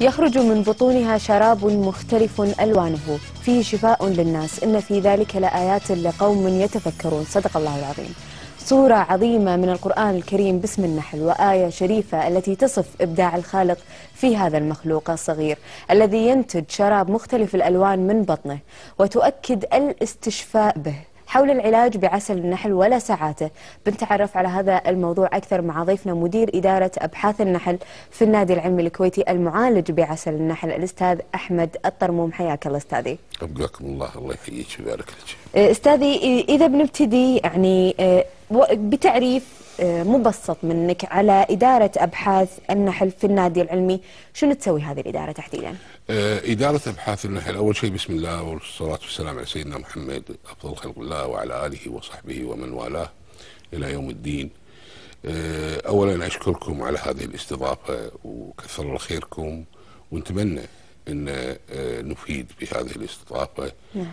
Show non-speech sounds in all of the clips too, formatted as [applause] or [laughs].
يخرج من بطونها شراب مختلف ألوانه فيه شفاء للناس إن في ذلك لآيات لقوم يتفكرون صدق الله العظيم صورة عظيمة من القرآن الكريم باسم النحل وآية شريفة التي تصف إبداع الخالق في هذا المخلوق الصغير الذي ينتج شراب مختلف الألوان من بطنه وتؤكد الاستشفاء به حول العلاج بعسل النحل ولا ساعاته بنتعرف على هذا الموضوع أكثر مع ضيفنا مدير إدارة أبحاث النحل في النادي العلمي الكويتي المعالج بعسل النحل الأستاذ أحمد الطرموم حياك الله أستاذي أبقاكم الله الله يحييك ويبارك لك أستاذي إذا بنبتدي يعني آه، بتعريف آه، مبسط منك على إدارة أبحاث النحل في النادي العلمي شنو تسوي هذه الإدارة تحديدا؟ آه، إدارة أبحاث النحل أول شيء بسم الله والصلاة والسلام على سيدنا محمد أفضل خلق الله وعلى آله وصحبه ومن والاه إلى يوم الدين آه، أولا أشكركم على هذه الاستضافة وكثر الخيركم خيركم ونتمنى ان آه، نفيد بهذه الاستضافه آه، نعم.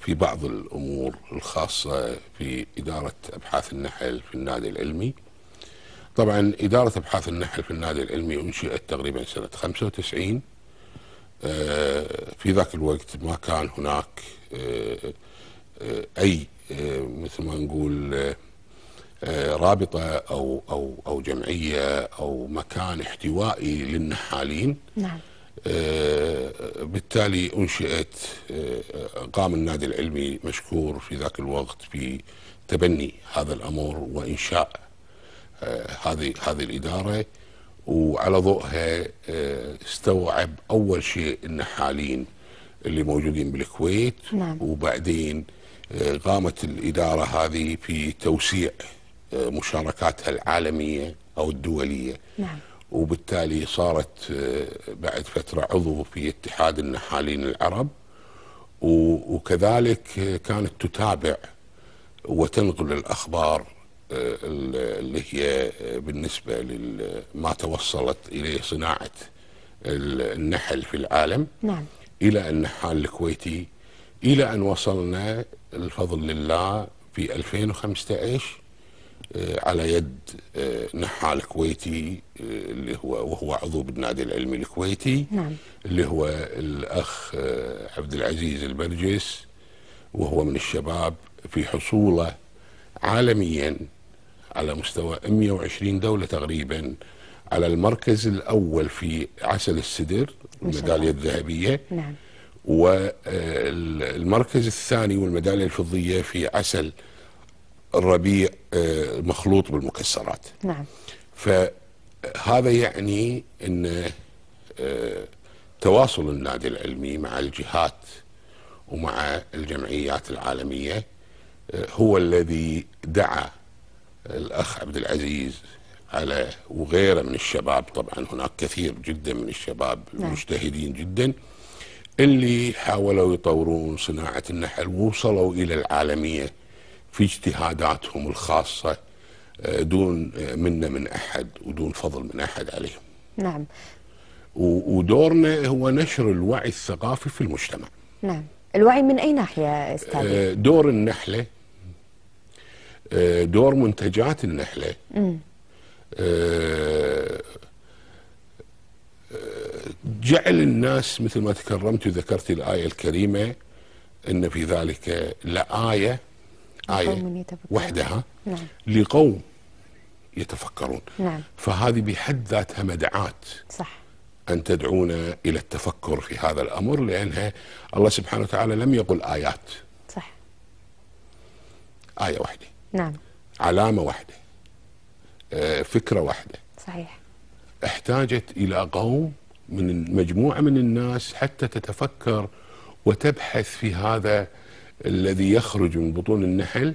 في بعض الامور الخاصه في اداره ابحاث النحل في النادي العلمي. طبعا اداره ابحاث النحل في النادي العلمي انشئت تقريبا سنه 95 آه، في ذاك الوقت ما كان هناك اي مثل ما نقول رابطه او او او جمعيه او مكان احتوائي للنحالين نعم آه، بالتالي انشئت آه، قام النادي العلمي مشكور في ذاك الوقت بتبني هذا الامر وانشاء آه، هذه هذه الاداره وعلى ضوءها استوعب اول شيء النحالين اللي موجودين بالكويت نعم. وبعدين قامت الاداره هذه في توسيع مشاركاتها العالميه او الدوليه نعم. وبالتالي صارت آه، بعد فترة عضو في اتحاد النحالين العرب وكذلك كانت تتابع وتنقل الأخبار آه، اللي هي آه، بالنسبة لما توصلت إليه صناعة النحل في العالم نعم. إلى النحال الكويتي إلى أن وصلنا الفضل لله في 2015 آه، على يد آه، نحال كويتي آه، اللي هو وهو عضو بالنادي العلمي الكويتي نعم. اللي هو الاخ عبد العزيز البرجس وهو من الشباب في حصوله عالميا على مستوى 120 دوله تقريبا على المركز الاول في عسل السدر الميداليه الذهبيه نعم والمركز الثاني والميداليه الفضيه في عسل الربيع آه، مخلوط بالمكسرات نعم فهذا يعني ان آه، تواصل النادي العلمي مع الجهات ومع الجمعيات العالميه آه، هو الذي دعا الاخ عبد العزيز على وغيره من الشباب طبعا هناك كثير جدا من الشباب نعم. المجتهدين جدا اللي حاولوا يطورون صناعه النحل ووصلوا الى العالميه في اجتهاداتهم الخاصة آه، دون آه، منة من أحد ودون فضل من أحد عليهم نعم ودورنا هو نشر الوعي الثقافي في المجتمع نعم الوعي من أي ناحية أستاذ؟ آه، دور النحلة دور منتجات النحلة جعل الناس مثل ما تكرمت وذكرت الآية الكريمة إن في ذلك لآية لا آية وحدها نعم. لقوم يتفكرون نعم. فهذه بحد ذاتها مدعات صح أن تدعونا إلى التفكر في هذا الأمر لأنها الله سبحانه وتعالى لم يقل آيات صح آية واحدة نعم علامة واحدة آه، فكرة واحدة صحيح احتاجت إلى قوم من مجموعة من الناس حتى تتفكر وتبحث في هذا الذي يخرج من بطون النحل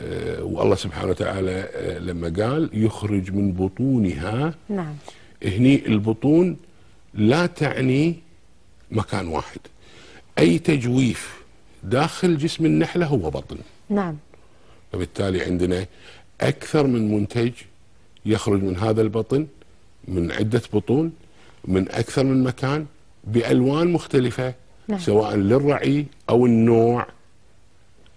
آه، والله سبحانه وتعالى آه، لما قال يخرج من بطونها نعم هني البطون لا تعني مكان واحد أي تجويف داخل جسم النحلة هو بطن نعم فبالتالي عندنا أكثر من منتج يخرج من هذا البطن من عدة بطون من أكثر من مكان بألوان مختلفة نعم. سواء للرعي او النوع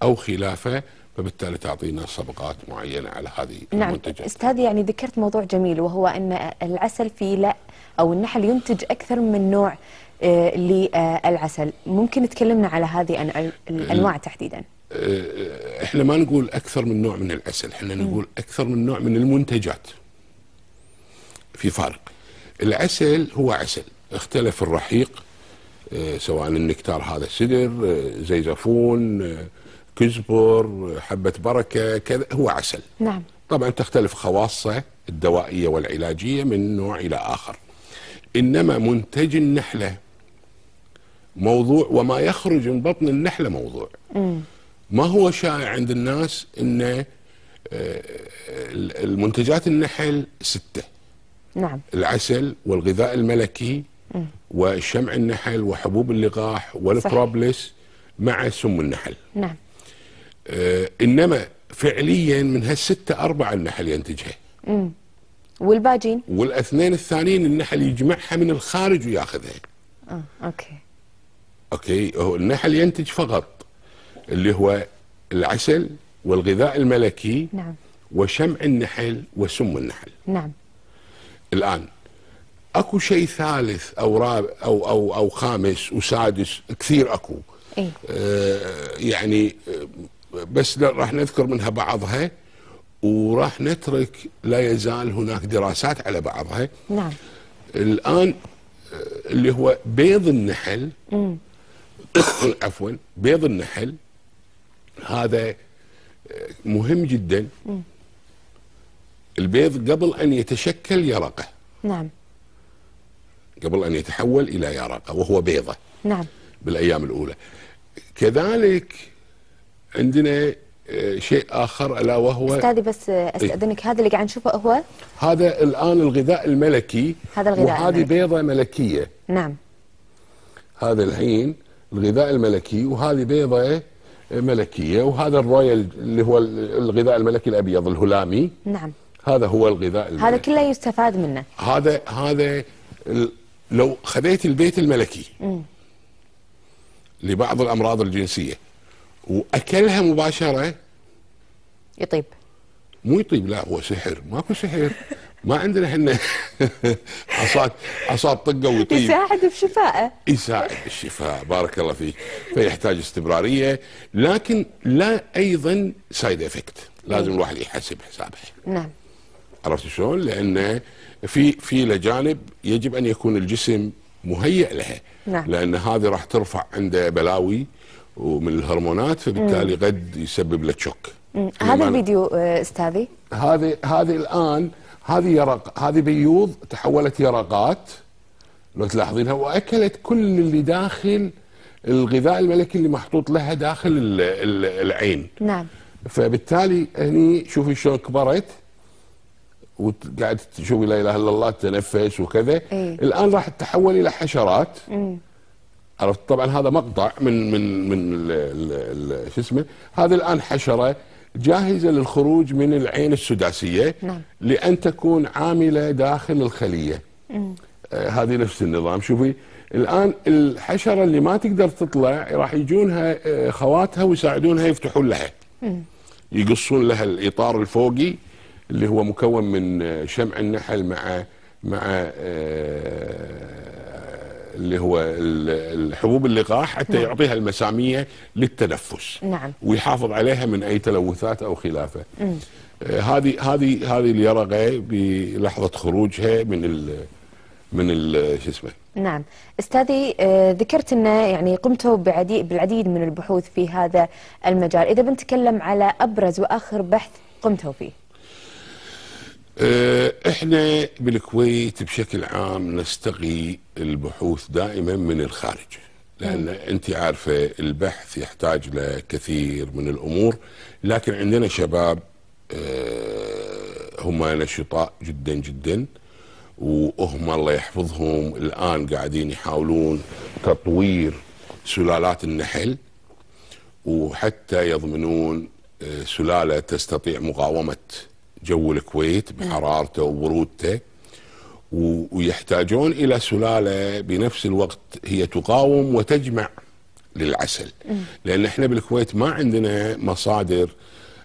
او خلافه فبالتالي تعطينا صبغات معينه على هذه نعم المنتجات. استاذ يعني ذكرت موضوع جميل وهو ان العسل في لا او النحل ينتج اكثر من نوع آه، للعسل ممكن تكلمنا على هذه الانواع آه، تحديدا آه، احنا ما نقول اكثر من نوع من العسل احنا نقول اكثر من نوع من المنتجات في فارق العسل هو عسل اختلف الرحيق آه، سواء النكتار هذا السدر آه، زيزفون آه، كزبر حبة بركة كذا هو عسل نعم طبعا تختلف خواصه الدوائية والعلاجية من نوع إلى آخر إنما منتج النحلة موضوع وما يخرج من بطن النحلة موضوع م. ما هو شائع عند الناس أن المنتجات النحل ستة نعم العسل والغذاء الملكي وشمع النحل وحبوب اللقاح والبروبلس مع سم النحل نعم آه انما فعليا من هالستة أربعة النحل ينتجها مم. والباجين والاثنين الثانيين النحل يجمعها من الخارج وياخذها اه اوكي اوكي هو النحل ينتج فقط اللي هو العسل والغذاء الملكي نعم وشمع النحل وسم النحل نعم الان اكو شيء ثالث او رابع او او او خامس وسادس كثير اكو إيه؟ آه يعني آه، بس راح نذكر منها بعضها وراح نترك لا يزال هناك دراسات على بعضها نعم الان آه، اللي هو بيض النحل [coughs] عفوا بيض النحل هذا آه، مهم جدا البيض قبل ان يتشكل يرقه نعم قبل أن يتحول إلى يرقة وهو بيضة نعم بالأيام الأولى كذلك عندنا آه، شيء اخر الا وهو استاذي بس آه، إيه. استاذنك هذا اللي قاعد نشوفه هو هذا الان الغذاء الملكي هذا الغذاء وهذه بيضه ملكيه نعم هذا الحين الغذاء الملكي وهذه بيضه ملكيه وهذا الرويال اللي هو الغذاء الملكي الابيض الهلامي نعم هذا هو الغذاء الملكي هذا كله يستفاد منه هذا هذا لو خذيت البيت الملكي لبعض الامراض الجنسيه واكلها مباشره يطيب مو يطيب لا هو سحر ماكو سحر ما عندنا احنا عصات عصات طقه ويطيب يساعد بشفائه يساعد الشفاء بارك الله فيك فيحتاج استمراريه لكن لا ايضا سايد افكت لازم الواحد يحسب حسابه نعم عرفت شلون؟ لان في في لجانب يجب ان يكون الجسم مهيئ لها نعم. لان هذه راح ترفع عنده بلاوي ومن الهرمونات فبالتالي مم. قد يسبب له شوك هذا الفيديو آه، استاذي هذه هذه الان هذه يرق هذه بيوض تحولت يرقات لو تلاحظينها واكلت كل اللي داخل الغذاء الملكي اللي محطوط لها داخل العين نعم فبالتالي هني شوفي شلون كبرت وقاعد تشوف لا اله الا الله تنفس وكذا إيه؟ الان راح تتحول الى حشرات إيه؟ عرفت طبعا هذا مقطع من من من شو اسمه هذه الان حشره جاهزه للخروج من العين السداسيه نعم. لان تكون عامله داخل الخليه مم. إيه. آه هذه نفس النظام شوفي الان الحشره اللي ما تقدر تطلع راح يجونها آه، خواتها ويساعدونها يفتحون لها مم. إيه. يقصون لها الاطار الفوقي اللي هو مكون من شمع النحل مع مع آه، اللي هو الحبوب اللقاح حتى نعم. يعطيها المسامية للتنفس نعم. ويحافظ عليها من أي تلوثات أو خلافه آه، هذه هذه هذه اليرقة بلحظة خروجها من الـ من شو اسمه نعم استاذي آه، ذكرت انه يعني قمتوا بالعديد من البحوث في هذا المجال اذا بنتكلم على ابرز واخر بحث قمتوا فيه آه، احنا بالكويت بشكل عام نستقي البحوث دائما من الخارج لان انت عارفه البحث يحتاج لكثير من الامور لكن عندنا شباب آه، هم نشطاء جدا جدا وهم الله يحفظهم الان قاعدين يحاولون تطوير سلالات النحل وحتى يضمنون آه، سلاله تستطيع مقاومه جو الكويت بحرارته وبرودته ويحتاجون الى سلاله بنفس الوقت هي تقاوم وتجمع للعسل لان احنا بالكويت ما عندنا مصادر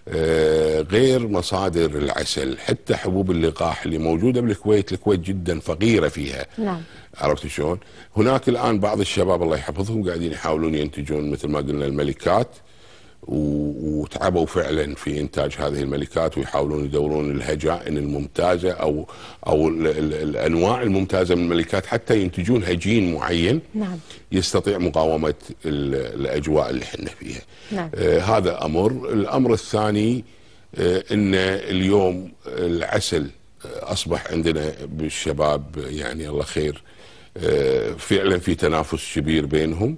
آه، غير مصادر العسل حتى حبوب اللقاح اللي موجوده بالكويت الكويت جدا فقيره فيها نعم عرفت شلون؟ هناك الان بعض الشباب الله يحفظهم قاعدين يحاولون ينتجون مثل ما قلنا الملكات وتعبوا فعلا في انتاج هذه الملكات ويحاولون يدورون الهجائن الممتازه او او الانواع الممتازه من الملكات حتى ينتجون هجين معين نعم. يستطيع مقاومه الاجواء اللي احنا فيها. نعم. آه هذا امر، الامر الثاني آه ان اليوم العسل آه، اصبح عندنا بالشباب يعني الله خير آه فعلا في تنافس كبير بينهم.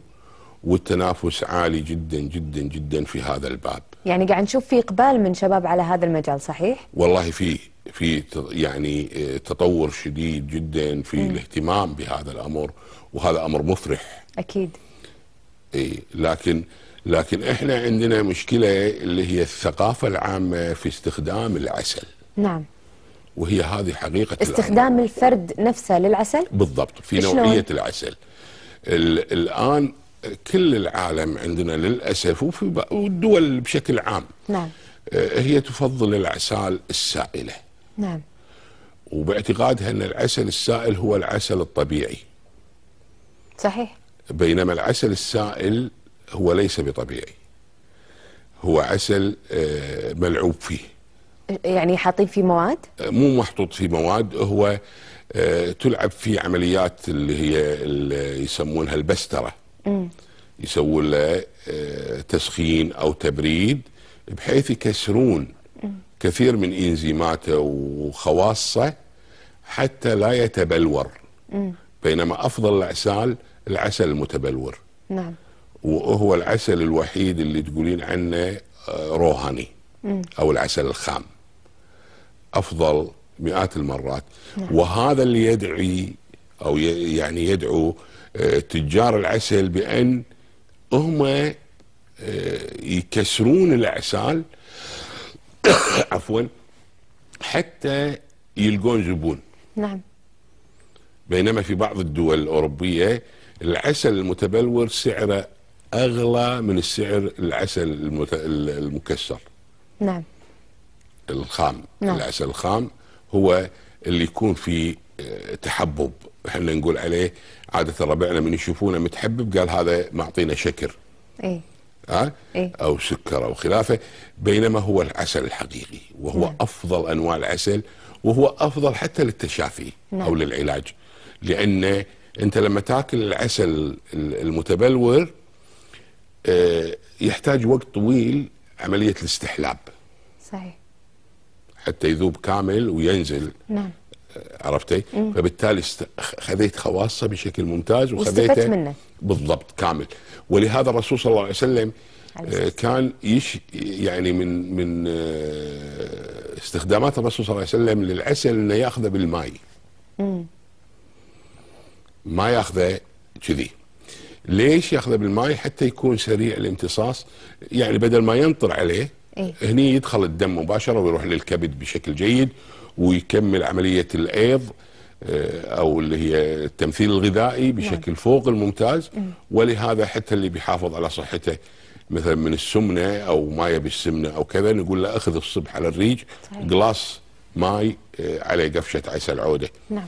والتنافس عالي جدا جدا جدا في هذا الباب يعني قاعد نشوف في اقبال من شباب على هذا المجال صحيح والله في في يعني آه، تطور شديد جدا في م. الاهتمام بهذا الامر وهذا امر مفرح اكيد اي لكن لكن احنا عندنا مشكله اللي هي الثقافه العامه في استخدام العسل نعم وهي هذه حقيقه استخدام الأمر. الفرد نفسه للعسل بالضبط في نوعيه العسل الان كل العالم عندنا للأسف وفي والدول بشكل عام نعم. آه، هي تفضل العسال السائلة نعم وباعتقادها أن العسل السائل هو العسل الطبيعي صحيح بينما العسل السائل هو ليس بطبيعي هو عسل آه، ملعوب فيه يعني حاطين فيه مواد؟ آه، مو محطوط فيه مواد هو تلعب فيه عمليات اللي هي اللي يسمونها البستره يسووا له آه، تسخين او تبريد بحيث يكسرون كثير من انزيماته وخواصه حتى لا يتبلور بينما افضل العسال العسل المتبلور نعم وهو العسل الوحيد اللي تقولين عنه آه، روهاني او العسل الخام افضل مئات المرات نعم. وهذا اللي يدعي او يعني يدعو آه، تجار العسل بان هم آه، يكسرون العسال [coughs] عفوا حتى يلقون زبون نعم بينما في بعض الدول الاوروبيه العسل المتبلور سعره اغلى من السعر العسل المت... المكسر نعم الخام نعم. العسل الخام هو اللي يكون في آه، تحبب احنا نقول عليه عاده ربعنا من يشوفونه متحبب قال هذا معطينا شكر ايه ها؟ إيه؟ او سكر او خلافه بينما هو العسل الحقيقي وهو نعم. افضل انواع العسل وهو افضل حتى للتشافي نعم. او للعلاج لان انت لما تاكل العسل المتبلور آه، يحتاج وقت طويل عمليه الاستحلاب صحيح حتى يذوب كامل وينزل نعم عرفتي؟ مم. فبالتالي خذيت خواصه بشكل ممتاز وخذيت منه بالضبط كامل ولهذا الرسول صلى الله عليه وسلم آه، كان يش يعني من من آه، استخدامات الرسول صلى الله عليه وسلم للعسل انه ياخذه بالماي. ما ياخذه كذي. ليش ياخذه بالماي؟ حتى يكون سريع الامتصاص يعني بدل ما ينطر عليه إيه؟ هني يدخل الدم مباشره ويروح للكبد بشكل جيد ويكمل عمليه الايض آه، او اللي هي التمثيل الغذائي نعم. بشكل فوق الممتاز إيه. ولهذا حتى اللي بيحافظ على صحته مثلا من السمنه او ما يبي السمنه او كذا نقول له اخذ الصبح على الريج قلاص ماي آه، على قفشه عسل عوده نعم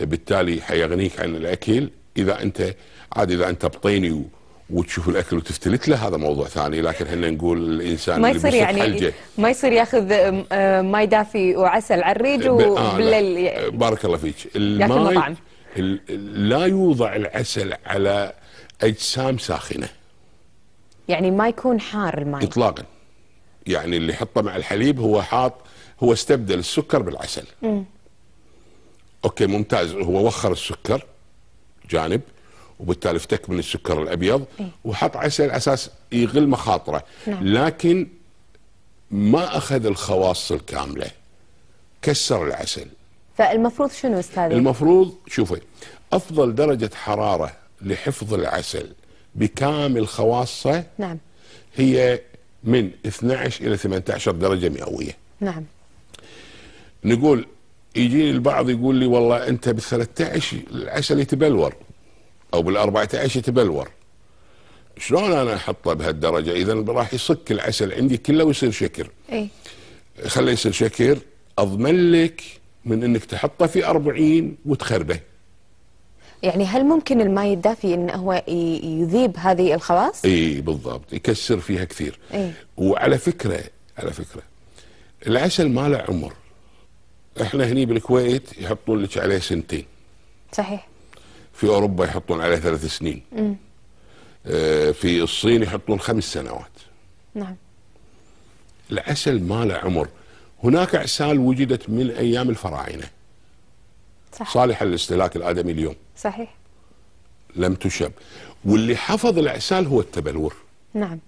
بالتالي حيغنيك عن الاكل اذا انت عاد اذا انت بطيني وتشوف الاكل وتفتلت له هذا موضوع ثاني لكن احنا نقول الانسان ما يصير يعني حلجة. ما يصير ياخذ آه، ماي دافي وعسل على الريج وبالليل آه يعني. بارك الله فيك الماي لا يوضع العسل على اجسام ساخنه يعني ما يكون حار الماي اطلاقا يعني اللي حطه مع الحليب هو حاط هو استبدل السكر بالعسل م. اوكي ممتاز هو وخر السكر جانب وبالتالي افتك من السكر الابيض إيه. وحط عسل على اساس يقل مخاطره نعم. لكن ما اخذ الخواص الكامله كسر العسل فالمفروض شنو استاذ المفروض شوفي افضل درجه حراره لحفظ العسل بكامل خواصه نعم هي من 12 الى 18 درجه مئويه نعم نقول يجيني البعض يقول لي والله انت بال 13 العسل يتبلور او بال 14 يتبلور شلون انا احطه بهالدرجه اذا راح يصك العسل عندي كله ويصير شكر اي خليه يصير شكر اضمن لك من انك تحطه في 40 وتخربه يعني هل ممكن الماء الدافي ان هو يذيب هذه الخواص اي بالضبط يكسر فيها كثير أي. وعلى فكره على فكره العسل ما له عمر احنا هني بالكويت يحطون لك عليه سنتين صحيح في اوروبا يحطون عليه ثلاث سنين آه في الصين يحطون خمس سنوات نعم العسل ما له عمر هناك عسال وجدت من ايام الفراعنه صح. صالحه للاستهلاك الادمي اليوم صحيح لم تشب واللي حفظ العسال هو التبلور نعم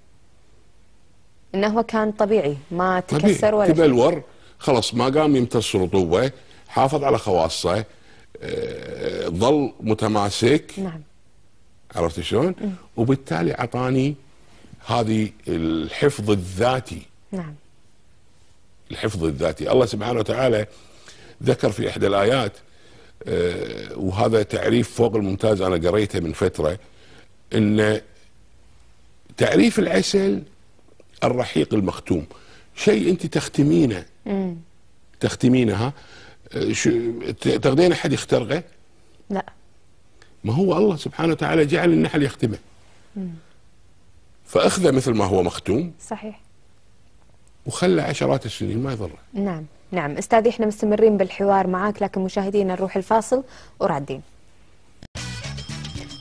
انه هو كان طبيعي ما تكسر طبيعي. ولا تبلور خلاص ما قام يمتص رطوبه حافظ على خواصه آه، ظل متماسك نعم عرفت شلون؟ وبالتالي اعطاني هذه الحفظ الذاتي نعم الحفظ الذاتي الله سبحانه وتعالى ذكر في احدى الايات آه، وهذا تعريف فوق الممتاز انا قريته من فتره ان تعريف العسل الرحيق المختوم شيء انت تختمينه تختمينها شو تغذية احد يخترقه لا ما هو الله سبحانه وتعالى جعل النحل يختمه فأخذه مثل ما هو مختوم صحيح وخلى عشرات السنين ما يضره نعم نعم استاذي احنا مستمرين بالحوار معاك لكن مشاهدينا نروح الفاصل ورادين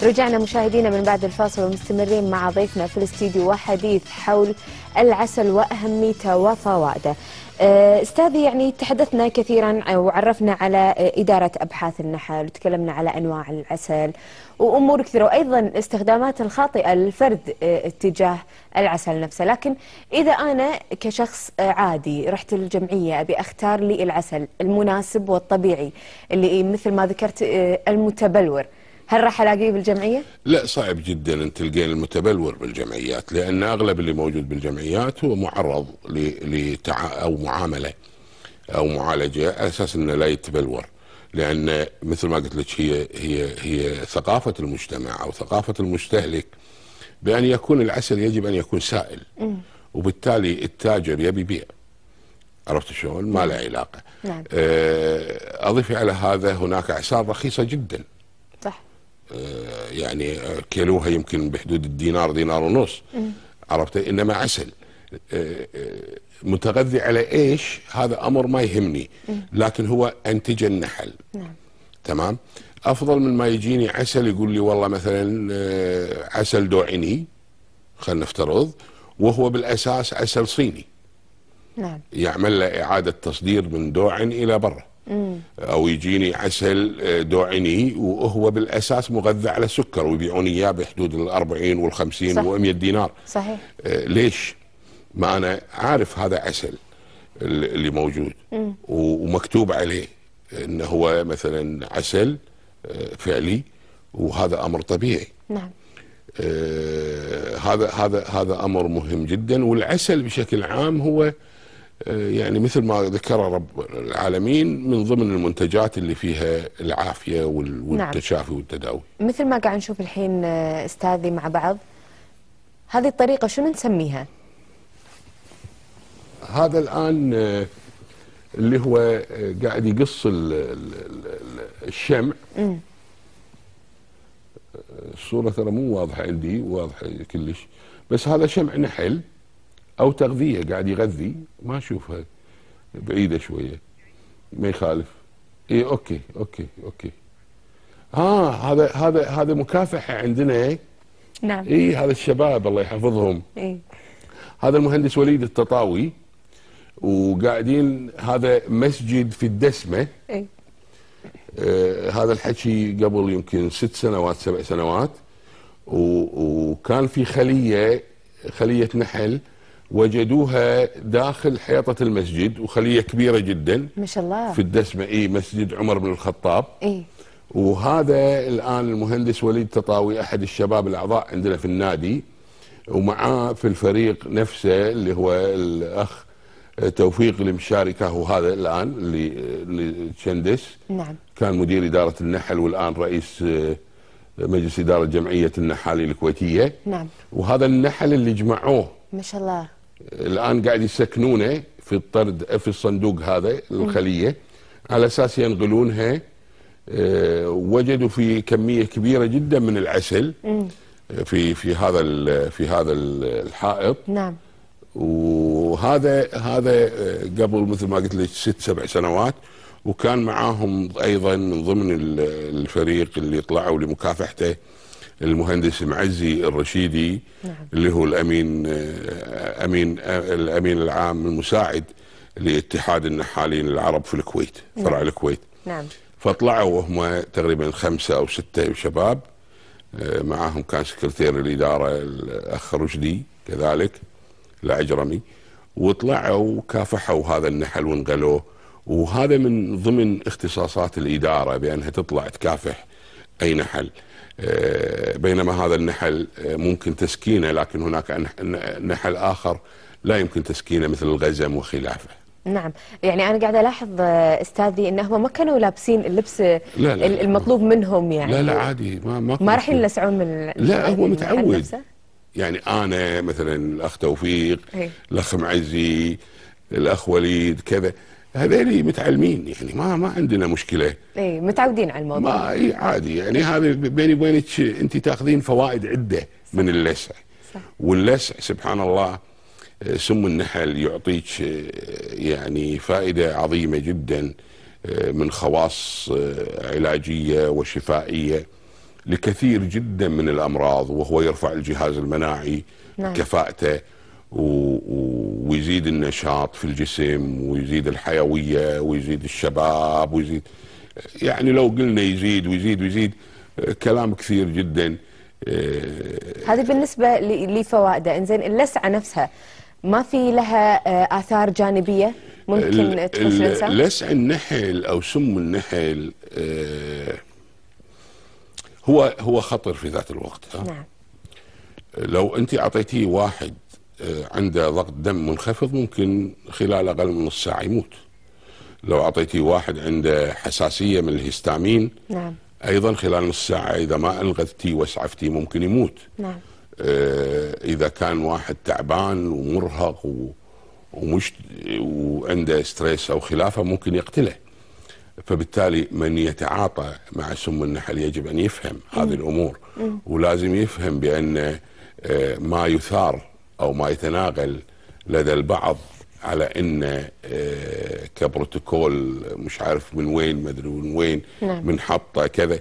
رجعنا مشاهدينا من بعد الفاصل ومستمرين مع ضيفنا في الاستديو وحديث حول العسل واهميته وفوائده آه، استاذي يعني تحدثنا كثيرا وعرفنا على آه، اداره ابحاث النحل وتكلمنا على انواع العسل وامور كثيره وايضا الاستخدامات الخاطئه للفرد آه، اتجاه العسل نفسه، لكن اذا انا كشخص عادي رحت الجمعيه ابي اختار لي العسل المناسب والطبيعي اللي إيه، مثل ما ذكرت المتبلور. هل راح الاقيه بالجمعيه؟ لا صعب جدا ان تلقين المتبلور بالجمعيات لان اغلب اللي موجود بالجمعيات هو معرض لتع... او معامله او معالجه على اساس انه لا يتبلور لان مثل ما قلت لك هي هي هي ثقافه المجتمع او ثقافه المستهلك بان يكون العسل يجب ان يكون سائل وبالتالي التاجر يبي يبيع عرفت شلون؟ ما له علاقه. نعم. آه، اضيف على هذا هناك اعسان رخيصه جدا. آه، يعني آه، كيلوها يمكن بحدود الدينار دينار ونص عرفت انما عسل آه، متغذي على ايش هذا امر ما يهمني لكن هو انتج النحل نعم. تمام افضل من ما يجيني عسل يقول لي والله مثلا عسل دوعني خلينا نفترض وهو بالاساس عسل صيني نعم يعمل له اعاده تصدير من دوعن الى برا او يجيني عسل آه، دوعني وهو بالاساس مغذى على السكر ويبيعوني اياه بحدود ال 40 وال 50 و100 دينار صحيح آه، ليش؟ ما انا عارف هذا عسل اللي موجود مم. ومكتوب عليه انه هو مثلا عسل آه، فعلي وهذا امر طبيعي نعم آه هذا هذا هذا امر مهم جدا والعسل بشكل عام هو آه، يعني مثل ما ذكر رب العالمين من ضمن المنتجات اللي فيها العافيه نعم. والتشافي نعم. والتداوي مثل ما قاعد نشوف الحين آه، استاذي مع بعض هذه الطريقه شنو نسميها هذا الان آه، اللي هو قاعد يقص الشمع الصوره ترى مو واضحه عندي واضحه كلش بس هذا شمع نحل او تغذيه قاعد يغذي ما اشوفها بعيده شويه ما يخالف اي اوكي اوكي اوكي اه هذا هذا هذا مكافحه عندنا نعم اي هذا الشباب الله يحفظهم اي هذا المهندس وليد التطاوي وقاعدين هذا مسجد في الدسمه اي آه هذا الحكي قبل يمكن ست سنوات سبع سنوات وكان في خليه خليه نحل وجدوها داخل حيطة المسجد وخلية كبيرة جدا ما شاء الله في الدسمة اي مسجد عمر بن الخطاب اي وهذا الآن المهندس وليد تطاوي أحد الشباب الأعضاء عندنا في النادي ومعاه في الفريق نفسه اللي هو الأخ توفيق المشاركة هو هذا الآن اللي, اللي تشندس نعم كان مدير إدارة النحل والآن رئيس آه، مجلس إدارة جمعية النحالي الكويتية نعم وهذا النحل اللي جمعوه ما شاء الله الان قاعد يسكنونه في الطرد في الصندوق هذا الخليه على اساس ينقلونها آه، وجدوا في كميه كبيره جدا من العسل آه، في في هذا في هذا الحائط نعم وهذا هذا آه، قبل مثل ما قلت لك ست سبع سنوات وكان معاهم ايضا من ضمن الفريق اللي طلعوا لمكافحته المهندس معزي الرشيدي نعم. اللي هو الامين امين الامين العام المساعد لاتحاد النحالين العرب في الكويت نعم. فرع الكويت نعم فطلعوا هم تقريبا خمسه او سته شباب آه، معهم كان سكرتير الاداره الاخ رشدي كذلك العجرمي وطلعوا وكافحوا هذا النحل وانقلوه وهذا من ضمن اختصاصات الاداره بانها تطلع تكافح اي نحل آه، بينما هذا النحل آه، ممكن تسكينه لكن هناك نحل آخر لا يمكن تسكينه مثل الغزم وخلافه نعم يعني أنا قاعد ألاحظ آه، أستاذي أنهم ما كانوا لابسين اللبس لا لا المطلوب منهم يعني لا لا عادي ما ما, ما راح يلسعون من لا هو متعود يعني أنا مثلا الأخ توفيق إيه. الأخ معزي الأخ وليد كذا هذول متعلمين يعني ما ما عندنا مشكله ايه متعودين على الموضوع ما اي عادي يعني هذا بيني وبينك انت تاخذين فوائد عده صح. من اللسع صح. واللسع سبحان الله آه، سم النحل يعطيك آه، يعني فائده عظيمه جدا آه، من خواص علاجيه وشفائيه لكثير جدا من الامراض وهو يرفع الجهاز المناعي نعم. كفاءته ويزيد النشاط في الجسم ويزيد الحيويه ويزيد الشباب ويزيد يعني لو قلنا يزيد ويزيد ويزيد كلام كثير جدا آه، هذه بالنسبه لفوائده انزين اللسعه نفسها ما في لها آه، اثار جانبيه ممكن تخش لسع النحل او سم النحل آه، هو هو خطر في ذات الوقت نعم لو انت اعطيتيه واحد آه، عنده ضغط دم منخفض ممكن خلال اقل من نص ساعه يموت لو اعطيتيه واحد عنده حساسيه من الهستامين نعم ايضا خلال نص ساعه اذا ما انغذتيه واسعفتيه ممكن يموت نعم آه، اذا كان واحد تعبان ومرهق و... ومش وعنده ستريس او خلافه ممكن يقتله فبالتالي من يتعاطى مع سم النحل يجب ان يفهم هذه الامور ولازم يفهم بان آه، ما يثار او ما يتناقل لدى البعض على ان آه، كبروتوكول مش عارف من وين ما ادري من وين نعم. من حطه كذا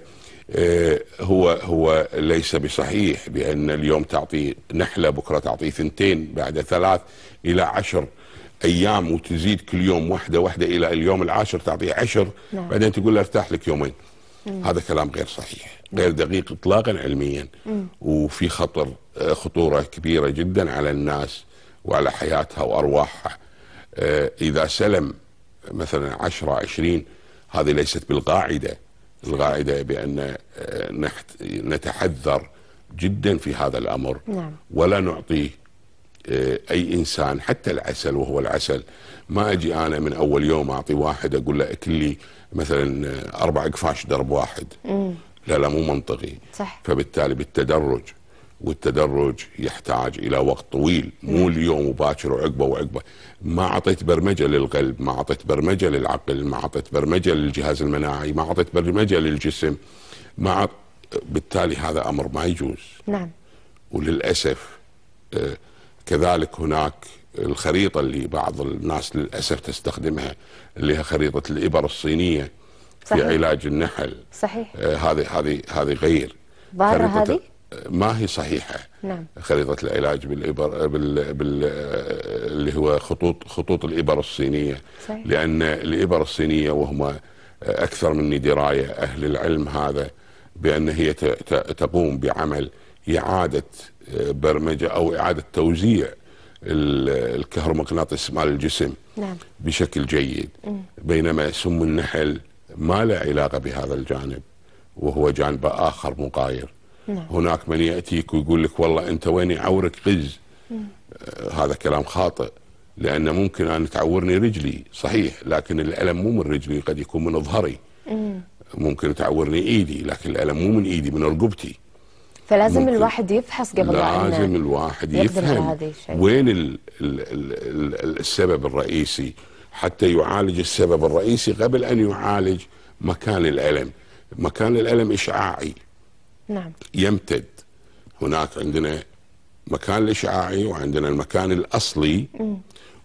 آه، هو هو ليس بصحيح بان اليوم تعطي نحله بكره تعطي ثنتين بعد ثلاث الى عشر ايام وتزيد كل يوم واحده واحده الى اليوم العاشر تعطيه عشر نعم. بعدين تقول له ارتاح لك يومين هذا كلام غير صحيح غير دقيق اطلاقا علميا وفي خطر آه، خطوره كبيره جدا على الناس وعلى حياتها وارواحها آه، اذا سلم مثلا 10 20 هذه ليست بالقاعده القاعده بان آه، نتحذر جدا في هذا الامر نعم. ولا نعطيه اي انسان حتى العسل وهو العسل ما اجي انا من اول يوم اعطي واحد اقول له اكل لي مثلا اربع قفاش درب واحد مم. لا لا مو منطقي صح. فبالتالي بالتدرج والتدرج يحتاج الى وقت طويل مو اليوم وباكر وعقبه وعقبه ما اعطيت برمجه للقلب ما اعطيت برمجه للعقل ما اعطيت برمجه للجهاز المناعي ما اعطيت برمجه للجسم ما عط... بالتالي هذا امر ما يجوز نعم وللاسف آه، كذلك هناك الخريطه اللي بعض الناس للاسف تستخدمها اللي هي خريطه الابر الصينيه صحيح. في علاج النحل صحيح آه، هذه هذه هذه غير هذه آه، ما هي صحيحه نعم خريطه العلاج بالابر بال, بال آه، اللي هو خطوط خطوط الابر الصينيه صحيح. لان الابر الصينيه وهم اكثر مني درايه اهل العلم هذا بان هي تقوم بعمل اعاده برمجه او اعاده توزيع الكهرومغناطيس مال الجسم نعم. بشكل جيد مم. بينما سم النحل ما له علاقة بهذا الجانب وهو جانب آخر مغاير نعم. هناك من يأتيك ويقول لك والله أنت وين يعورك غز آه هذا كلام خاطئ لأن ممكن أن تعورني رجلي صحيح لكن الألم مو من رجلي قد يكون من ظهري ممكن تعورني إيدي لكن الألم مو من إيدي من رقبتي فلازم ممكن. الواحد يفحص قبل لا لازم الواحد يفهم وين الـ الـ الـ السبب الرئيسي حتى يعالج السبب الرئيسي قبل ان يعالج مكان الالم مكان الالم اشعاعي نعم يمتد هناك عندنا مكان الاشعاعي وعندنا المكان الاصلي م.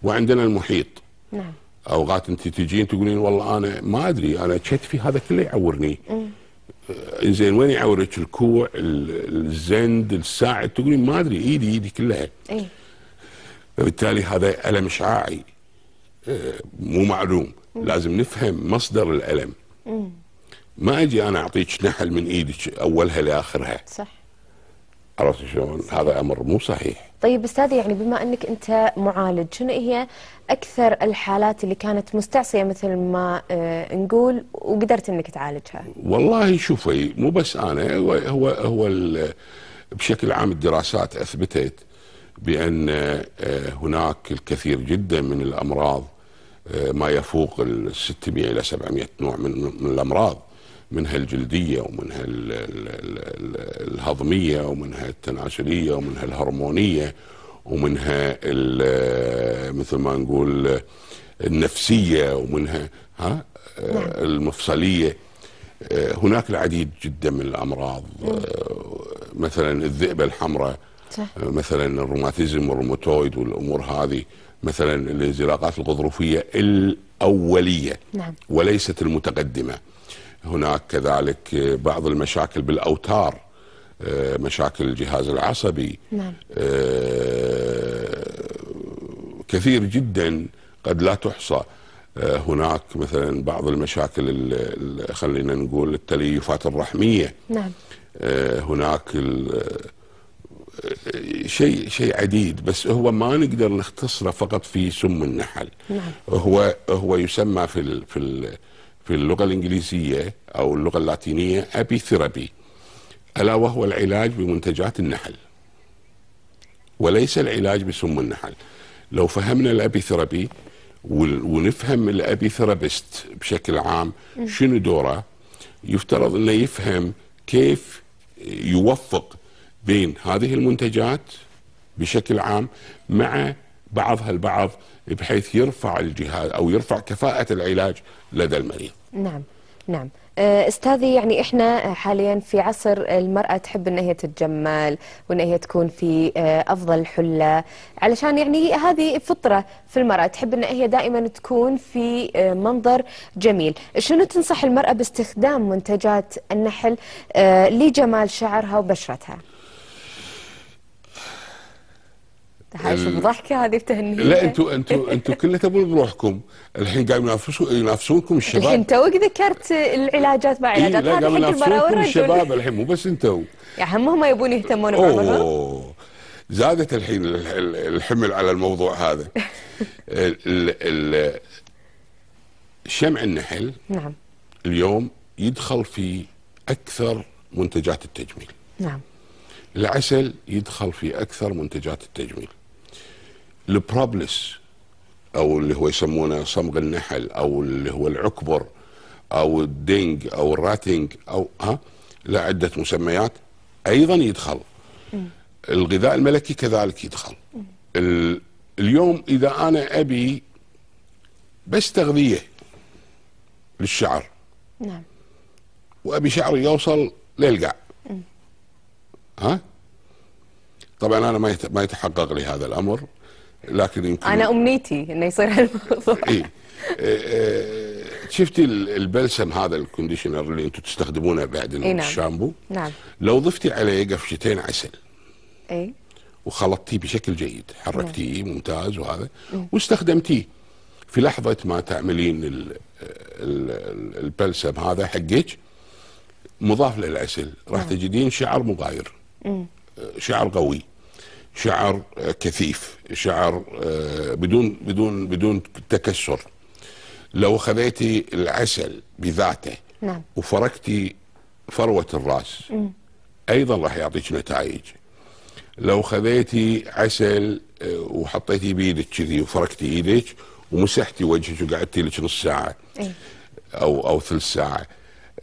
وعندنا المحيط نعم اوقات انت تجين تقولين والله انا ما ادري انا كتفي هذا كله يعورني م. وين يعورك الكوع الزند الساعد تقولين ما ادري ايدي ايدي كلها اي فبالتالي هذا الم اشعاعي آه، مو معلوم مم. لازم نفهم مصدر الالم مم. ما اجي انا اعطيك نحل من ايدك اولها لاخرها صح عرفت شلون؟ هذا امر مو صحيح. طيب استاذ يعني بما انك انت معالج، شنو هي اكثر الحالات اللي كانت مستعصيه مثل ما آه نقول وقدرت انك تعالجها؟ والله شوفي مو بس انا هو هو, هو بشكل عام الدراسات اثبتت بان آه، هناك الكثير جدا من الامراض آه، ما يفوق ال 600 الى 700 نوع من الامراض. منها الجلدية ومنها الهضمية ومنها التناسلية ومنها الهرمونية ومنها مثل ما نقول النفسية ومنها ها نعم. المفصلية هناك العديد جدا من الأمراض مثلا الذئبة الحمراء صح. مثلا الروماتيزم والروماتويد والأمور هذه مثلا الانزلاقات الغضروفية الأولية نعم. وليست المتقدمة هناك كذلك بعض المشاكل بالاوتار آه، مشاكل الجهاز العصبي نعم. آه، كثير جدا قد لا تحصى آه، هناك مثلا بعض المشاكل خلينا نقول التليفات الرحميه نعم هناك شيء شيء عديد بس هو ما نقدر نختصره فقط في سم النحل نعم. هو هو يسمى في الـ في الـ في اللغة الإنجليزية أو اللغة اللاتينية أبي ثيرابي ألا وهو العلاج بمنتجات النحل وليس العلاج بسم النحل لو فهمنا الأبي ثيرابي ونفهم الأبي ثيرابيست بشكل عام شنو دوره يفترض أنه يفهم كيف يوفق بين هذه المنتجات بشكل عام مع بعضها البعض بحيث يرفع الجهاز او يرفع كفاءه العلاج لدى المريض. نعم نعم. آه، استاذي يعني احنا حاليا في عصر المراه تحب ان هي تتجمل وان هي تكون في آه، افضل حله علشان يعني هذه فطره في المراه تحب ان هي دائما تكون في آه، منظر جميل شنو تنصح المراه باستخدام منتجات النحل لجمال شعرها وبشرتها شوف ضحكه هذه بتهنيه لا انتوا انتوا [laughs] انتوا كله تبون بروحكم الحين قاعد ينافسوا ينافسونكم الشباب الحين توك ذكرت العلاجات مع علاجات إيه هذه حق ينافسونكم الشباب [laughs] الحين مو بس انتوا يعني هم يبون يهتمون بعمرهم زادت الحين الحمل على الموضوع هذا [laughs] ال ال شمع النحل نعم اليوم يدخل في اكثر منتجات التجميل نعم العسل يدخل في اكثر منتجات التجميل البروبلس او اللي هو يسمونه صمغ النحل او اللي هو العكبر او الدينج او الراتنج او ها لا عده مسميات ايضا يدخل الغذاء الملكي كذلك يدخل اليوم اذا انا ابي بس تغذيه للشعر نعم وابي شعري يوصل للقاع ها طبعا انا ما ما يتحقق لي هذا الامر لكن يمكن انا امنيتي انه يصير هالموضوع اي إيه،, إيه شفتي البلسم هذا الكونديشنر اللي انتم تستخدمونه بعد إيه نعم. الشامبو نعم لو ضفتي عليه قفشتين عسل اي وخلطتيه بشكل جيد حركتيه نعم. ممتاز وهذا مم. إيه. واستخدمتيه في لحظه ما تعملين الـ الـ الـ البلسم هذا حقك مضاف للعسل راح نعم. تجدين شعر مغاير مم. إيه. شعر قوي شعر آه، كثيف شعر آه، بدون بدون بدون تكسر لو خذيتي العسل بذاته نعم. وفركتي فروة الراس مم. أيضا راح يعطيك نتائج لو خذيتي عسل آه، وحطيتي بيدك كذي وفركتي ايدك ومسحتي وجهك وقعدتي لك نص ساعة ايه؟ أو أو ثلث ساعة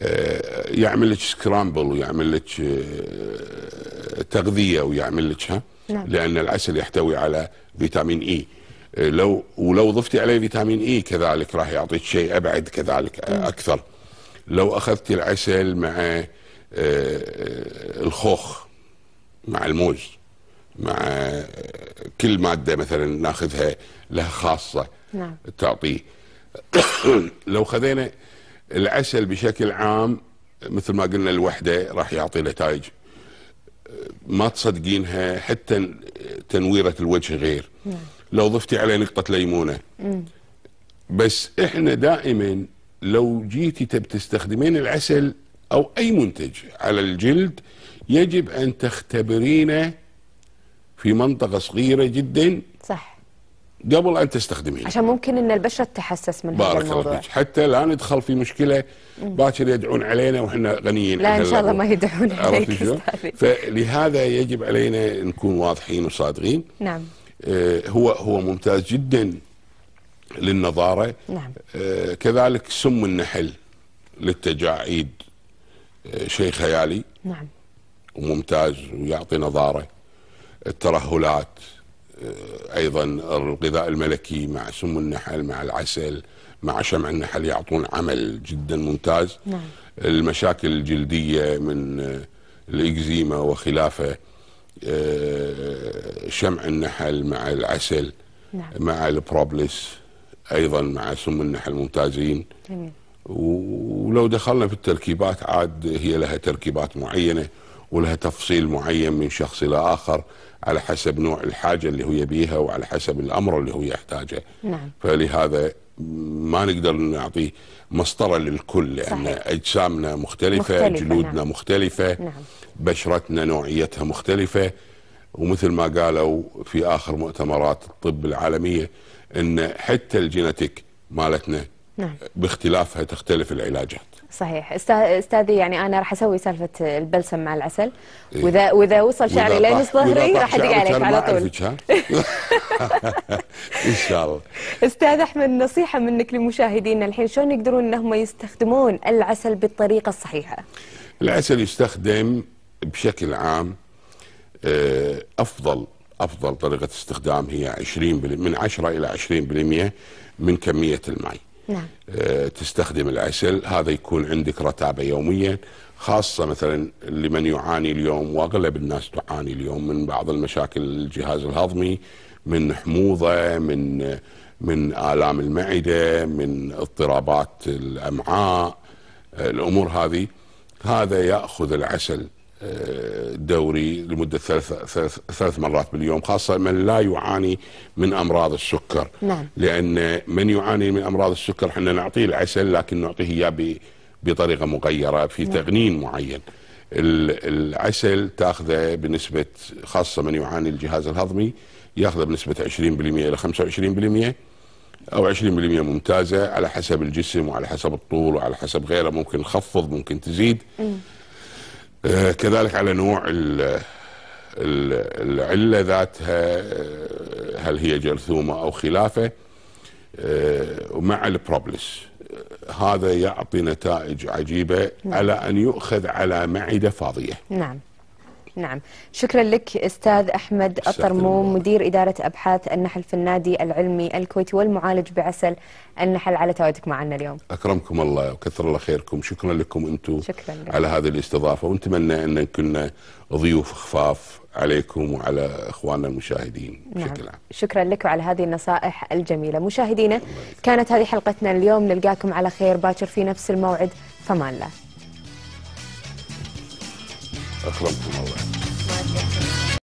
آه، يعمل لك سكرامبل ويعمل لك آه، تغذيه ويعمل لك نعم. لان العسل يحتوي على فيتامين e. اي آه، لو ولو ضفتي عليه فيتامين اي e، كذلك راح يعطيك شيء ابعد كذلك نعم. اكثر لو اخذتي العسل مع الخوخ مع الموز مع كل ماده مثلا ناخذها لها خاصه نعم. تعطيه [coughs] لو خذينا العسل بشكل عام مثل ما قلنا الوحده راح يعطي نتائج ما تصدقينها حتى تنويره الوجه غير مم. نعم. لو ضفتي عليه نقطه ليمونه مم. بس احنا دائما لو جيتي تستخدمين العسل او اي منتج على الجلد يجب ان تختبرينه في منطقه صغيره جدا قبل ان تستخدمين عشان ممكن ان البشره تتحسس من هذا الموضوع بارك الله فيك حتى لا ندخل في مشكله باكر يدعون علينا واحنا غنيين لا ان شاء الله ما يدعون عليك فلهذا يجب علينا نكون واضحين وصادقين نعم آه هو هو ممتاز جدا للنظاره نعم آه كذلك سم النحل للتجاعيد آه، شيء خيالي نعم وممتاز ويعطي نظاره الترهلات ايضا الغذاء الملكي مع سم النحل مع العسل مع شمع النحل يعطون عمل جدا ممتاز نعم. المشاكل الجلديه من آه، الاكزيما وخلافه آه، شمع النحل مع العسل نعم. مع البروبلس ايضا مع سم النحل ممتازين جميل. ولو دخلنا في التركيبات عاد هي لها تركيبات معينه ولها تفصيل معين من شخص إلى آخر على حسب نوع الحاجة اللي هو يبيها وعلى حسب الأمر اللي هو يحتاجه نعم. فلهذا ما نقدر نعطي مسطرة للكل لأن صحيح. أجسامنا مختلفة, مختلفة نعم. جلودنا نعم. مختلفة نعم. بشرتنا نوعيتها مختلفة ومثل ما قالوا في آخر مؤتمرات الطب العالمية أن حتى الجينيتيك مالتنا نعم. باختلافها تختلف العلاجات صحيح استاذي يعني انا راح اسوي سالفه البلسم مع العسل إيه؟ واذا واذا وصل شعري لنص ظهري راح ادق عليك على طول [laughs] ان شاء الله استاذ احمد نصيحه منك لمشاهدينا الحين شلون يقدرون انهم يستخدمون العسل بالطريقه الصحيحه العسل يستخدم بشكل عام آه، افضل افضل طريقه استخدام هي 20 من 10 الى 20% من كميه الماء نعم. آه، تستخدم العسل هذا يكون عندك رتابة يوميا خاصة مثلا لمن يعاني اليوم وأغلب الناس تعاني اليوم من بعض المشاكل الجهاز الهضمي من حموضة من من آلام المعدة من اضطرابات الأمعاء آه، الأمور هذه هذا يأخذ العسل دوري لمدة ثلاث, ثلاث, مرات باليوم خاصة من لا يعاني من أمراض السكر نعم. لأن من يعاني من أمراض السكر احنا نعطيه العسل لكن نعطيه إياه بطريقة مغيرة في نعم. تغنين معين العسل تاخذه بنسبة خاصة من يعاني الجهاز الهضمي ياخذه بنسبة 20% إلى 25% او 20% ممتازه على حسب الجسم وعلى حسب الطول وعلى حسب غيره ممكن تخفض ممكن تزيد م. آه، كذلك على نوع العلة ذاتها آه، هل هي جرثومة أو خلافه آه، ومع البروبلس هذا يعطي نتائج عجيبة نعم. على أن يؤخذ على معدة فاضية نعم نعم شكرا لك استاذ احمد الطرموم مدير اداره ابحاث النحل في النادي العلمي الكويتي والمعالج بعسل النحل على تواجدك معنا اليوم اكرمكم الله وكثر الله خيركم شكرا لكم انتم شكرا لك. على هذه الاستضافه ونتمنى ان كنا ضيوف خفاف عليكم وعلى اخواننا المشاهدين نعم. بشكل عام شكرا لك وعلى هذه النصائح الجميله مشاهدينا كانت هذه حلقتنا اليوم نلقاكم على خير باكر في نفس الموعد فمان الله охлопнула. Молодец.